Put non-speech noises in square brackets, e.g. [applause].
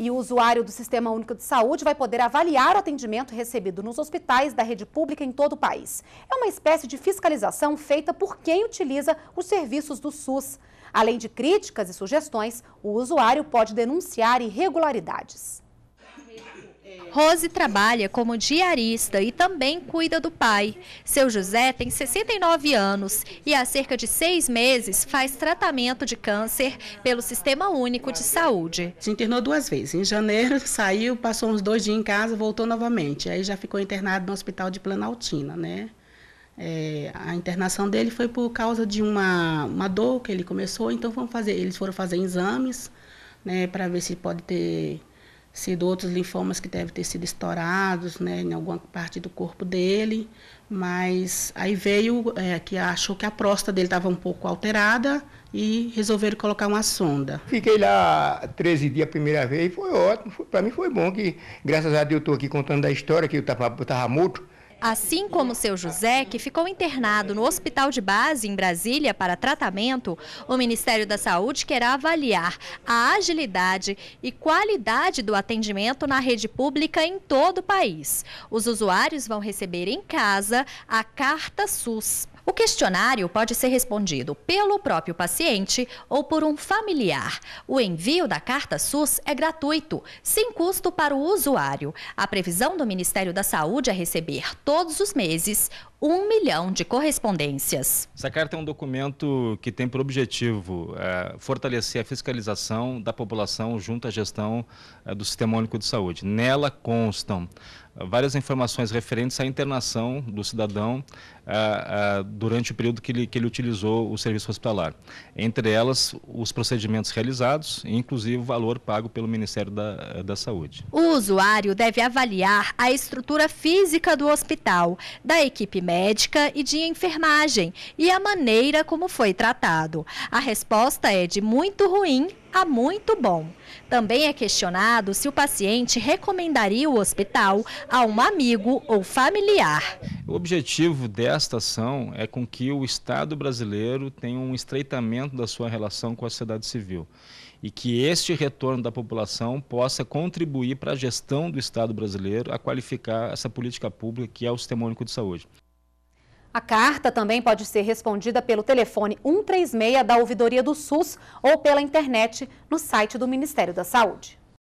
E o usuário do Sistema Único de Saúde vai poder avaliar o atendimento recebido nos hospitais da rede pública em todo o país. É uma espécie de fiscalização feita por quem utiliza os serviços do SUS. Além de críticas e sugestões, o usuário pode denunciar irregularidades. Rose trabalha como diarista e também cuida do pai. Seu José tem 69 anos e há cerca de seis meses faz tratamento de câncer pelo Sistema Único de Saúde. Se internou duas vezes. Em janeiro [laughs] saiu, passou uns dois dias em casa, voltou novamente. Aí já ficou internado no hospital de Planaltina, né? É, a internação dele foi por causa de uma, uma dor que ele começou, então foram fazer, eles foram fazer exames né, para ver se pode ter sido outros linfomas que devem ter sido estourados né, em alguma parte do corpo dele, mas aí veio é, que achou que a próstata dele estava um pouco alterada e resolveram colocar uma sonda. Fiquei lá 13 dias a primeira vez e foi ótimo, para mim foi bom que, graças a Deus, eu estou aqui contando a história que eu estava morto, Assim como seu José, que ficou internado no hospital de base em Brasília para tratamento, o Ministério da Saúde querá avaliar a agilidade e qualidade do atendimento na rede pública em todo o país. Os usuários vão receber em casa a Carta SUS. O questionário pode ser respondido pelo próprio paciente ou por um familiar. O envio da carta SUS é gratuito, sem custo para o usuário. A previsão do Ministério da Saúde é receber todos os meses um milhão de correspondências. Essa carta é um documento que tem por objetivo é, fortalecer a fiscalização da população junto à gestão é, do Sistema Único de Saúde. Nela constam várias informações referentes à internação do cidadão ah, ah, durante o período que ele, que ele utilizou o serviço hospitalar. Entre elas, os procedimentos realizados e, inclusive, o valor pago pelo Ministério da, da Saúde. O usuário deve avaliar a estrutura física do hospital, da equipe médica e de enfermagem e a maneira como foi tratado. A resposta é de muito ruim a tá muito bom. Também é questionado se o paciente recomendaria o hospital a um amigo ou familiar. O objetivo desta ação é com que o Estado brasileiro tenha um estreitamento da sua relação com a sociedade civil e que este retorno da população possa contribuir para a gestão do Estado brasileiro a qualificar essa política pública que é o sistema único de saúde. A carta também pode ser respondida pelo telefone 136 da Ouvidoria do SUS ou pela internet no site do Ministério da Saúde.